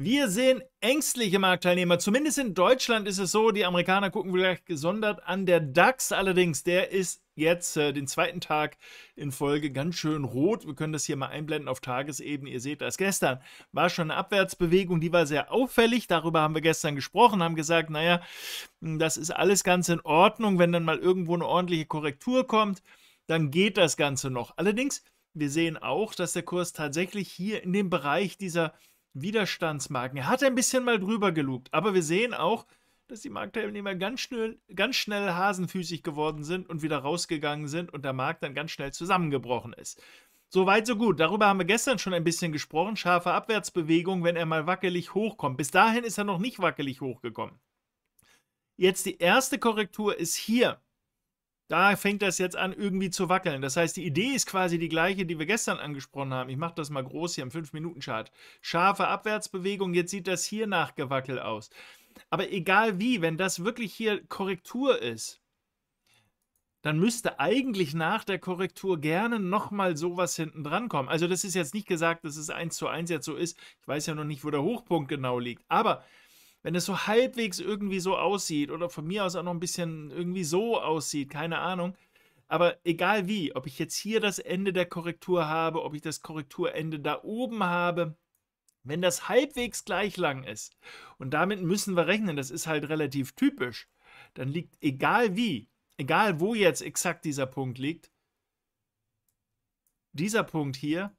Wir sehen ängstliche Marktteilnehmer. Zumindest in Deutschland ist es so. Die Amerikaner gucken vielleicht gesondert an. Der DAX allerdings, der ist jetzt äh, den zweiten Tag in Folge ganz schön rot. Wir können das hier mal einblenden auf Tagesebene. Ihr seht das. Gestern war schon eine Abwärtsbewegung, die war sehr auffällig. Darüber haben wir gestern gesprochen, haben gesagt, naja, hm, das ist alles ganz in Ordnung. Wenn dann mal irgendwo eine ordentliche Korrektur kommt, dann geht das Ganze noch. Allerdings, wir sehen auch, dass der Kurs tatsächlich hier in dem Bereich dieser Widerstandsmarken. Er hat ein bisschen mal drüber gelugt, aber wir sehen auch, dass die Marktteilnehmer ganz schnell, ganz schnell hasenfüßig geworden sind und wieder rausgegangen sind und der Markt dann ganz schnell zusammengebrochen ist. Soweit, so gut. Darüber haben wir gestern schon ein bisschen gesprochen. Scharfe Abwärtsbewegung, wenn er mal wackelig hochkommt. Bis dahin ist er noch nicht wackelig hochgekommen. Jetzt die erste Korrektur ist hier da fängt das jetzt an, irgendwie zu wackeln. Das heißt, die Idee ist quasi die gleiche, die wir gestern angesprochen haben. Ich mache das mal groß hier im 5-Minuten-Chart. Scharfe Abwärtsbewegung, jetzt sieht das hier nach Gewackel aus. Aber egal wie, wenn das wirklich hier Korrektur ist, dann müsste eigentlich nach der Korrektur gerne nochmal sowas hinten dran kommen. Also das ist jetzt nicht gesagt, dass es 1 zu 1 jetzt so ist. Ich weiß ja noch nicht, wo der Hochpunkt genau liegt. Aber wenn es so halbwegs irgendwie so aussieht oder von mir aus auch noch ein bisschen irgendwie so aussieht, keine Ahnung. Aber egal wie, ob ich jetzt hier das Ende der Korrektur habe, ob ich das Korrekturende da oben habe, wenn das halbwegs gleich lang ist, und damit müssen wir rechnen, das ist halt relativ typisch, dann liegt egal wie, egal wo jetzt exakt dieser Punkt liegt, dieser Punkt hier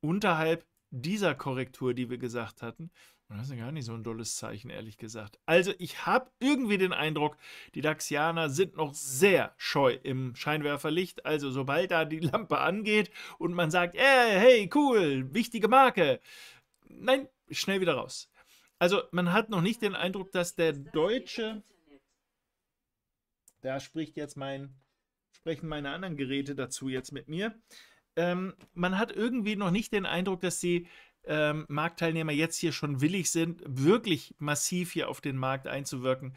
unterhalb dieser Korrektur, die wir gesagt hatten, das ist ja gar nicht so ein dolles Zeichen, ehrlich gesagt. Also, ich habe irgendwie den Eindruck, die Daxianer sind noch sehr scheu im Scheinwerferlicht. Also, sobald da die Lampe angeht und man sagt, hey, äh, hey, cool, wichtige Marke. Nein, schnell wieder raus. Also, man hat noch nicht den Eindruck, dass der Deutsche. Da spricht jetzt mein, sprechen meine anderen Geräte dazu jetzt mit mir. Ähm, man hat irgendwie noch nicht den Eindruck, dass sie ähm, Marktteilnehmer jetzt hier schon willig sind, wirklich massiv hier auf den Markt einzuwirken.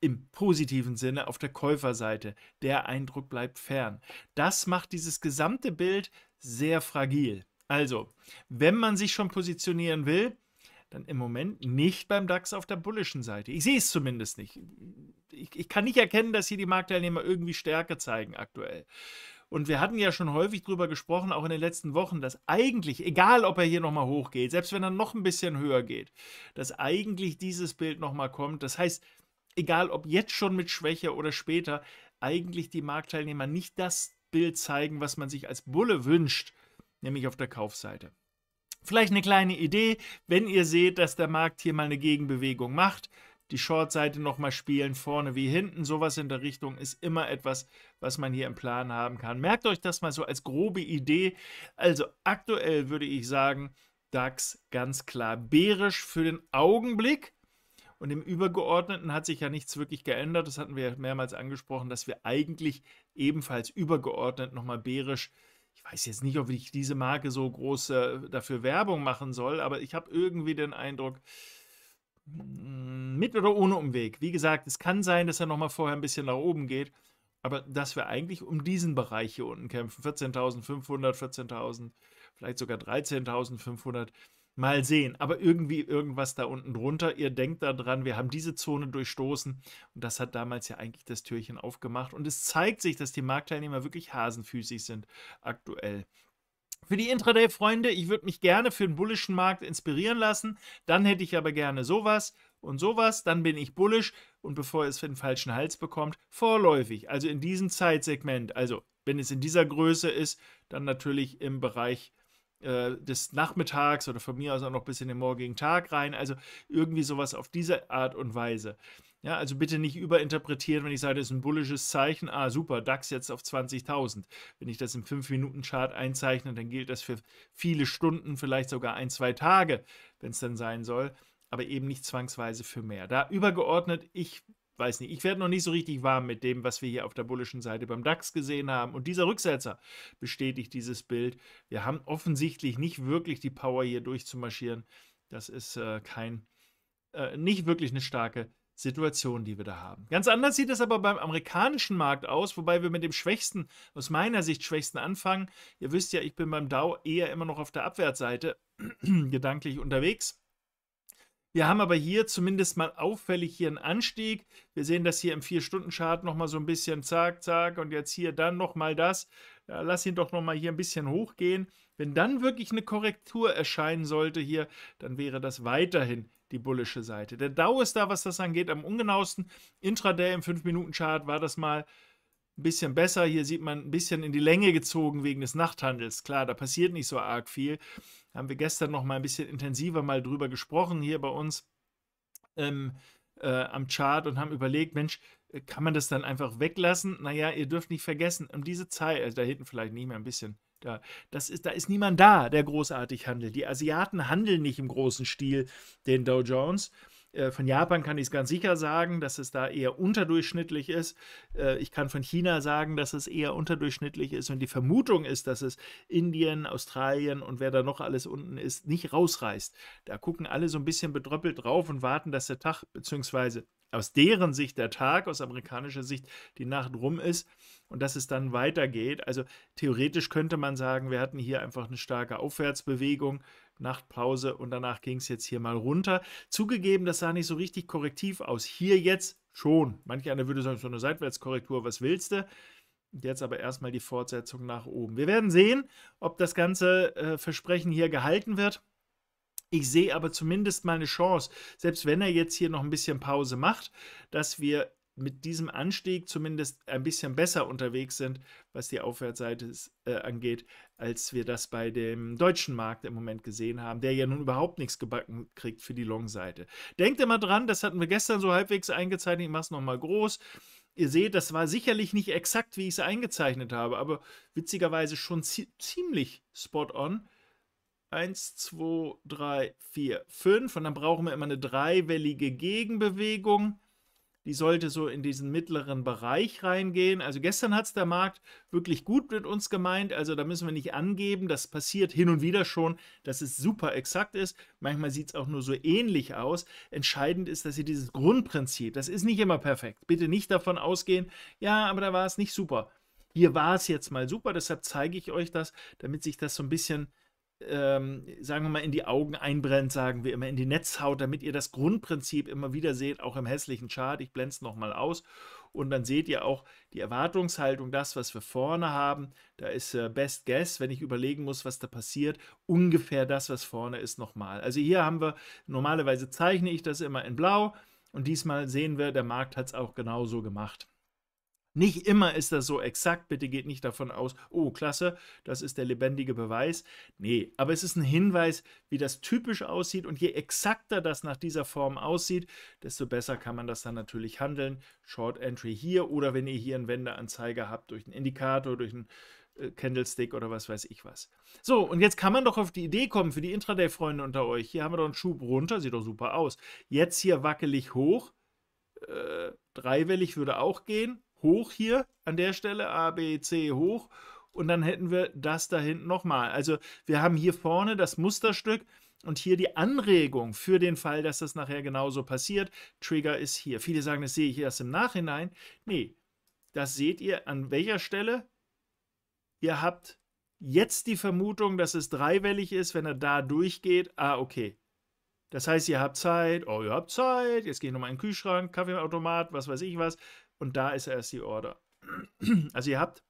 Im positiven Sinne auf der Käuferseite. Der Eindruck bleibt fern. Das macht dieses gesamte Bild sehr fragil. Also, wenn man sich schon positionieren will, dann im Moment nicht beim DAX auf der bullischen Seite. Ich sehe es zumindest nicht. Ich, ich kann nicht erkennen, dass hier die Marktteilnehmer irgendwie Stärke zeigen aktuell. Und wir hatten ja schon häufig drüber gesprochen, auch in den letzten Wochen, dass eigentlich, egal ob er hier nochmal hochgeht, selbst wenn er noch ein bisschen höher geht, dass eigentlich dieses Bild nochmal kommt. Das heißt, egal ob jetzt schon mit Schwäche oder später, eigentlich die Marktteilnehmer nicht das Bild zeigen, was man sich als Bulle wünscht, nämlich auf der Kaufseite. Vielleicht eine kleine Idee, wenn ihr seht, dass der Markt hier mal eine Gegenbewegung macht, die Shortseite nochmal spielen, vorne wie hinten, sowas in der Richtung ist immer etwas, was man hier im Plan haben kann. Merkt euch das mal so als grobe Idee. Also aktuell würde ich sagen, DAX ganz klar bärisch für den Augenblick. Und im Übergeordneten hat sich ja nichts wirklich geändert. Das hatten wir ja mehrmals angesprochen, dass wir eigentlich ebenfalls übergeordnet nochmal bärisch ich weiß jetzt nicht, ob ich diese Marke so große äh, dafür Werbung machen soll, aber ich habe irgendwie den Eindruck, Mm, mit oder ohne Umweg. Wie gesagt, es kann sein, dass er nochmal vorher ein bisschen nach oben geht, aber dass wir eigentlich um diesen Bereich hier unten kämpfen. 14.500, 14.000, vielleicht sogar 13.500. Mal sehen. Aber irgendwie irgendwas da unten drunter. Ihr denkt daran, wir haben diese Zone durchstoßen. Und das hat damals ja eigentlich das Türchen aufgemacht. Und es zeigt sich, dass die Marktteilnehmer wirklich hasenfüßig sind aktuell. Für die Intraday-Freunde, ich würde mich gerne für den bullischen Markt inspirieren lassen. Dann hätte ich aber gerne sowas und sowas. Dann bin ich bullisch und bevor es für den falschen Hals bekommt, vorläufig, also in diesem Zeitsegment. Also, wenn es in dieser Größe ist, dann natürlich im Bereich äh, des Nachmittags oder von mir aus auch noch bis in den morgigen Tag rein. Also irgendwie sowas auf diese Art und Weise. Ja, also bitte nicht überinterpretieren, wenn ich sage, das ist ein bullisches Zeichen. Ah, super, DAX jetzt auf 20.000. Wenn ich das im 5-Minuten-Chart einzeichne, dann gilt das für viele Stunden, vielleicht sogar ein, zwei Tage, wenn es dann sein soll, aber eben nicht zwangsweise für mehr. Da übergeordnet, ich weiß nicht, ich werde noch nicht so richtig warm mit dem, was wir hier auf der bullischen Seite beim DAX gesehen haben. Und dieser Rücksetzer bestätigt dieses Bild. Wir haben offensichtlich nicht wirklich die Power, hier durchzumarschieren. Das ist äh, kein, äh, nicht wirklich eine starke Situation, die wir da haben. Ganz anders sieht es aber beim amerikanischen Markt aus, wobei wir mit dem schwächsten, aus meiner Sicht schwächsten anfangen. Ihr wisst ja, ich bin beim Dow eher immer noch auf der Abwärtsseite gedanklich unterwegs. Wir haben aber hier zumindest mal auffällig hier einen Anstieg. Wir sehen das hier im 4-Stunden-Chart nochmal so ein bisschen zack, zack und jetzt hier dann nochmal das. Ja, lass ihn doch nochmal hier ein bisschen hochgehen. Wenn dann wirklich eine Korrektur erscheinen sollte hier, dann wäre das weiterhin die bullische Seite. Der Dow ist da, was das angeht, am ungenauesten. Intraday im 5-Minuten-Chart war das mal ein bisschen besser. Hier sieht man ein bisschen in die Länge gezogen wegen des Nachthandels. Klar, da passiert nicht so arg viel. haben wir gestern noch mal ein bisschen intensiver mal drüber gesprochen hier bei uns ähm, äh, am Chart und haben überlegt, Mensch, äh, kann man das dann einfach weglassen? Naja, ihr dürft nicht vergessen, um diese Zeit, also da hinten vielleicht nicht mehr ein bisschen da, das ist, da ist niemand da, der großartig handelt. Die Asiaten handeln nicht im großen Stil den Dow Jones. Äh, von Japan kann ich es ganz sicher sagen, dass es da eher unterdurchschnittlich ist. Äh, ich kann von China sagen, dass es eher unterdurchschnittlich ist. Und die Vermutung ist, dass es Indien, Australien und wer da noch alles unten ist, nicht rausreißt. Da gucken alle so ein bisschen bedröppelt drauf und warten, dass der Tag bzw aus deren Sicht der Tag, aus amerikanischer Sicht die Nacht rum ist und dass es dann weitergeht. Also theoretisch könnte man sagen, wir hatten hier einfach eine starke Aufwärtsbewegung, Nachtpause und danach ging es jetzt hier mal runter. Zugegeben, das sah nicht so richtig korrektiv aus. Hier jetzt schon. Manch einer würde sagen, so eine Seitwärtskorrektur, was willst du? Jetzt aber erstmal die Fortsetzung nach oben. Wir werden sehen, ob das ganze äh, Versprechen hier gehalten wird. Ich sehe aber zumindest mal eine Chance, selbst wenn er jetzt hier noch ein bisschen Pause macht, dass wir mit diesem Anstieg zumindest ein bisschen besser unterwegs sind, was die Aufwärtsseite äh, angeht, als wir das bei dem deutschen Markt im Moment gesehen haben, der ja nun überhaupt nichts gebacken kriegt für die Long-Seite. Denkt immer dran, das hatten wir gestern so halbwegs eingezeichnet, ich mache es nochmal groß. Ihr seht, das war sicherlich nicht exakt, wie ich es eingezeichnet habe, aber witzigerweise schon ziemlich spot on. 1, 2, 3, 4, 5 und dann brauchen wir immer eine dreiwellige Gegenbewegung. Die sollte so in diesen mittleren Bereich reingehen. Also gestern hat es der Markt wirklich gut mit uns gemeint. Also da müssen wir nicht angeben. Das passiert hin und wieder schon, dass es super exakt ist. Manchmal sieht es auch nur so ähnlich aus. Entscheidend ist, dass ihr dieses Grundprinzip, das ist nicht immer perfekt. Bitte nicht davon ausgehen, ja, aber da war es nicht super. Hier war es jetzt mal super. Deshalb zeige ich euch das, damit sich das so ein bisschen ähm, sagen wir mal, in die Augen einbrennt, sagen wir immer, in die Netzhaut, damit ihr das Grundprinzip immer wieder seht, auch im hässlichen Chart. Ich blende es nochmal aus. Und dann seht ihr auch die Erwartungshaltung, das, was wir vorne haben. Da ist äh, Best Guess, wenn ich überlegen muss, was da passiert, ungefähr das, was vorne ist, nochmal. Also hier haben wir, normalerweise zeichne ich das immer in blau. Und diesmal sehen wir, der Markt hat es auch genauso gemacht. Nicht immer ist das so exakt, bitte geht nicht davon aus, oh, klasse, das ist der lebendige Beweis. Nee, aber es ist ein Hinweis, wie das typisch aussieht und je exakter das nach dieser Form aussieht, desto besser kann man das dann natürlich handeln. Short Entry hier oder wenn ihr hier einen Wendeanzeiger habt, durch einen Indikator, durch einen äh, Candlestick oder was weiß ich was. So, und jetzt kann man doch auf die Idee kommen, für die Intraday-Freunde unter euch, hier haben wir doch einen Schub runter, sieht doch super aus. Jetzt hier wackelig hoch, äh, dreiwellig würde auch gehen, hoch hier an der Stelle, A, B, C hoch und dann hätten wir das da hinten nochmal. Also wir haben hier vorne das Musterstück und hier die Anregung für den Fall, dass das nachher genauso passiert. Trigger ist hier. Viele sagen, das sehe ich erst im Nachhinein. Nee, das seht ihr an welcher Stelle? Ihr habt jetzt die Vermutung, dass es dreiwellig ist, wenn er da durchgeht. Ah, okay. Das heißt, ihr habt Zeit, oh, ihr habt Zeit, jetzt gehe ich nochmal in den Kühlschrank, Kaffeeautomat, was weiß ich was. Und da ist erst die Order. Also ihr habt,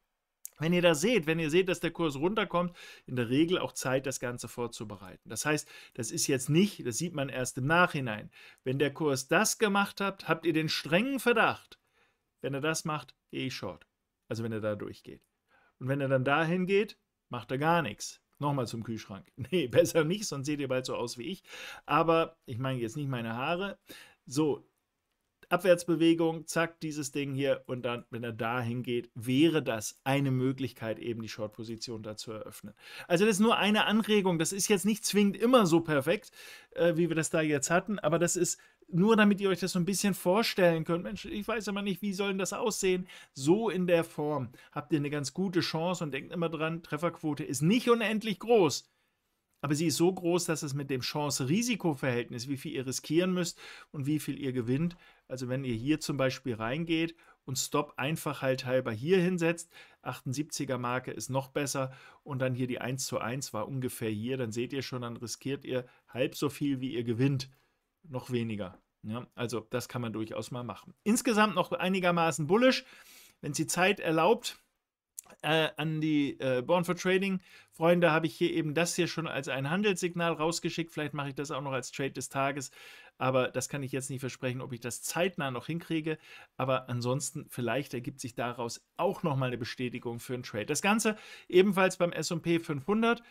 wenn ihr das seht, wenn ihr seht, dass der Kurs runterkommt, in der Regel auch Zeit, das Ganze vorzubereiten. Das heißt, das ist jetzt nicht, das sieht man erst im Nachhinein. Wenn der Kurs das gemacht hat, habt ihr den strengen Verdacht. Wenn er das macht, gehe ich short. Also wenn er da durchgeht. Und wenn er dann dahin geht, macht er gar nichts. Nochmal zum Kühlschrank. Nee, besser nicht, sonst seht ihr bald so aus wie ich. Aber ich meine jetzt nicht meine Haare. So, Abwärtsbewegung, zack, dieses Ding hier und dann, wenn er dahin geht, wäre das eine Möglichkeit, eben die Short-Position da zu eröffnen. Also das ist nur eine Anregung, das ist jetzt nicht zwingend immer so perfekt, äh, wie wir das da jetzt hatten, aber das ist nur, damit ihr euch das so ein bisschen vorstellen könnt. Mensch, ich weiß aber nicht, wie soll denn das aussehen? So in der Form habt ihr eine ganz gute Chance und denkt immer dran, Trefferquote ist nicht unendlich groß aber sie ist so groß, dass es mit dem Chance-Risiko-Verhältnis, wie viel ihr riskieren müsst und wie viel ihr gewinnt, also wenn ihr hier zum Beispiel reingeht und Stop einfach halt halber hier hinsetzt, 78er Marke ist noch besser und dann hier die 1 zu 1 war ungefähr hier, dann seht ihr schon, dann riskiert ihr halb so viel, wie ihr gewinnt, noch weniger. Ja, also das kann man durchaus mal machen. Insgesamt noch einigermaßen bullisch, wenn sie Zeit erlaubt, äh, an die äh, Born for Trading Freunde habe ich hier eben das hier schon als ein Handelssignal rausgeschickt. Vielleicht mache ich das auch noch als Trade des Tages, aber das kann ich jetzt nicht versprechen, ob ich das zeitnah noch hinkriege. Aber ansonsten vielleicht ergibt sich daraus auch noch mal eine Bestätigung für einen Trade. Das Ganze ebenfalls beim S&P 500.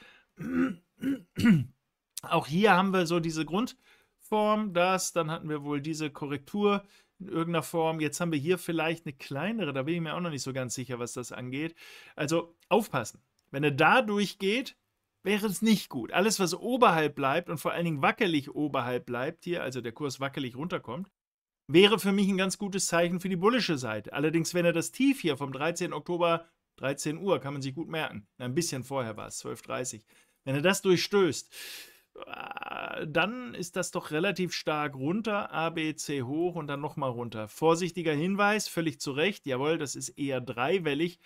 Auch hier haben wir so diese Grundform, dass dann hatten wir wohl diese Korrektur in irgendeiner Form. Jetzt haben wir hier vielleicht eine kleinere, da bin ich mir auch noch nicht so ganz sicher, was das angeht. Also aufpassen. Wenn er da durchgeht, wäre es nicht gut. Alles, was oberhalb bleibt und vor allen Dingen wackelig oberhalb bleibt hier, also der Kurs wackelig runterkommt, wäre für mich ein ganz gutes Zeichen für die bullische Seite. Allerdings, wenn er das Tief hier vom 13. Oktober, 13 Uhr, kann man sich gut merken, ein bisschen vorher war es, 12.30 Uhr, wenn er das durchstößt, dann ist das doch relativ stark runter, A, B, C hoch und dann nochmal runter. Vorsichtiger Hinweis, völlig zu Recht, jawohl, das ist eher dreiwellig,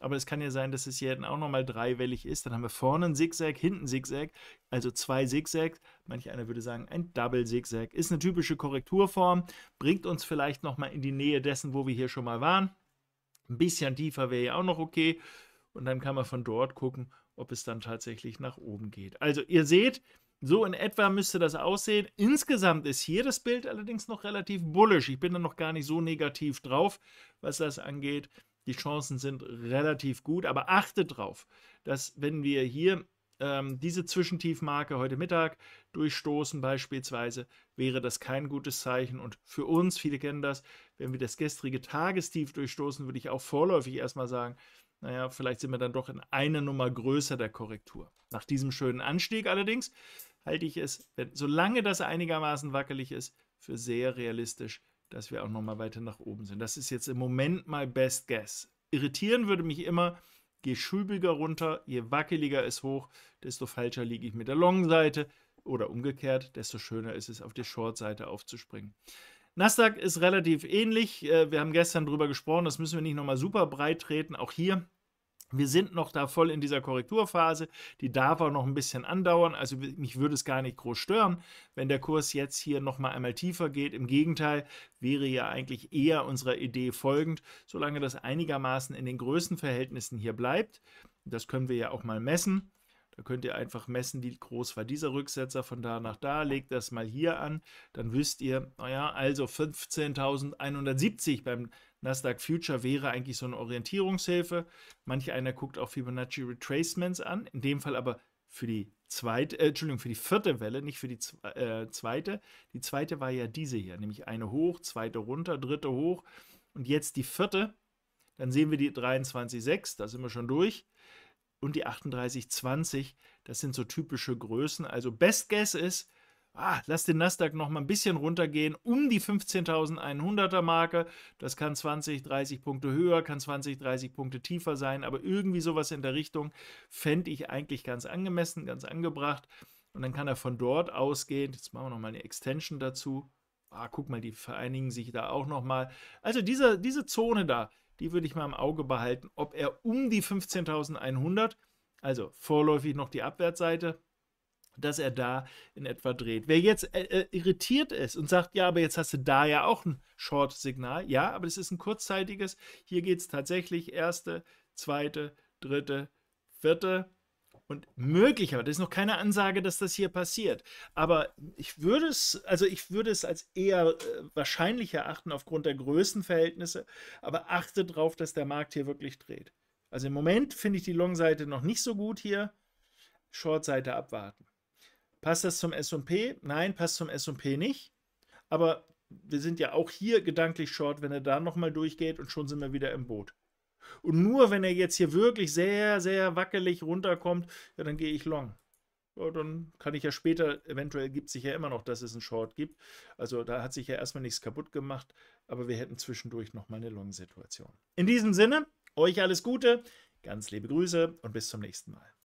aber es kann ja sein, dass es hier hinten auch nochmal dreiwellig ist. Dann haben wir vorne ein Zigzag, hinten Zigzag, also zwei Zigzags. Manch einer würde sagen, ein Double Zigzag. Ist eine typische Korrekturform, bringt uns vielleicht nochmal in die Nähe dessen, wo wir hier schon mal waren. Ein bisschen tiefer wäre ja auch noch okay. Und dann kann man von dort gucken, ob es dann tatsächlich nach oben geht. Also ihr seht, so in etwa müsste das aussehen. Insgesamt ist hier das Bild allerdings noch relativ bullisch. Ich bin da noch gar nicht so negativ drauf, was das angeht. Die Chancen sind relativ gut, aber achte drauf, dass wenn wir hier ähm, diese Zwischentiefmarke heute Mittag durchstoßen beispielsweise, wäre das kein gutes Zeichen. Und für uns, viele kennen das, wenn wir das gestrige Tagestief durchstoßen, würde ich auch vorläufig erstmal sagen, naja, vielleicht sind wir dann doch in einer Nummer größer der Korrektur. Nach diesem schönen Anstieg allerdings halte ich es, wenn, solange das einigermaßen wackelig ist, für sehr realistisch, dass wir auch nochmal weiter nach oben sind. Das ist jetzt im Moment mein Best Guess. Irritieren würde mich immer, je schübiger runter, je wackeliger es hoch, desto falscher liege ich mit der Long-Seite oder umgekehrt, desto schöner ist es, auf der Short-Seite aufzuspringen. Nasdaq ist relativ ähnlich. Äh, wir haben gestern darüber gesprochen, das müssen wir nicht nochmal super breit treten. Auch hier wir sind noch da voll in dieser Korrekturphase, die darf auch noch ein bisschen andauern, also mich würde es gar nicht groß stören, wenn der Kurs jetzt hier nochmal einmal tiefer geht. Im Gegenteil, wäre ja eigentlich eher unserer Idee folgend, solange das einigermaßen in den Größenverhältnissen hier bleibt. Das können wir ja auch mal messen. Da könnt ihr einfach messen, wie groß war dieser Rücksetzer von da nach da. Legt das mal hier an, dann wisst ihr, naja, also 15.170 beim Nasdaq Future wäre eigentlich so eine Orientierungshilfe. Manch einer guckt auch Fibonacci Retracements an, in dem Fall aber für die zweite, äh, Entschuldigung, für die vierte Welle, nicht für die äh, zweite. Die zweite war ja diese hier, nämlich eine hoch, zweite runter, dritte hoch und jetzt die vierte. Dann sehen wir die 23,6, da sind wir schon durch. Und die 38,20, das sind so typische Größen. Also Best Guess ist, ah, lass den Nasdaq noch mal ein bisschen runtergehen, um die 15.100er Marke. Das kann 20, 30 Punkte höher, kann 20, 30 Punkte tiefer sein, aber irgendwie sowas in der Richtung fände ich eigentlich ganz angemessen, ganz angebracht. Und dann kann er von dort ausgehend, jetzt machen wir noch mal eine Extension dazu. Ah, guck mal, die vereinigen sich da auch noch mal. Also diese, diese Zone da, die würde ich mal im Auge behalten, ob er um die 15.100, also vorläufig noch die Abwärtsseite, dass er da in etwa dreht. Wer jetzt äh, äh, irritiert ist und sagt, ja, aber jetzt hast du da ja auch ein Short-Signal, ja, aber es ist ein kurzzeitiges. Hier geht es tatsächlich erste, zweite, dritte, vierte und möglicherweise, das ist noch keine Ansage, dass das hier passiert, aber ich würde es, also ich würde es als eher äh, wahrscheinlich erachten aufgrund der Größenverhältnisse, aber achte darauf, dass der Markt hier wirklich dreht. Also im Moment finde ich die Long-Seite noch nicht so gut hier. Short-Seite abwarten. Passt das zum SP? Nein, passt zum SP nicht. Aber wir sind ja auch hier gedanklich short, wenn er da nochmal durchgeht und schon sind wir wieder im Boot. Und nur wenn er jetzt hier wirklich sehr, sehr wackelig runterkommt, ja, dann gehe ich long. Ja, dann kann ich ja später, eventuell gibt es sich ja immer noch, dass es einen Short gibt. Also da hat sich ja erstmal nichts kaputt gemacht, aber wir hätten zwischendurch nochmal eine Long-Situation. In diesem Sinne, euch alles Gute, ganz liebe Grüße und bis zum nächsten Mal.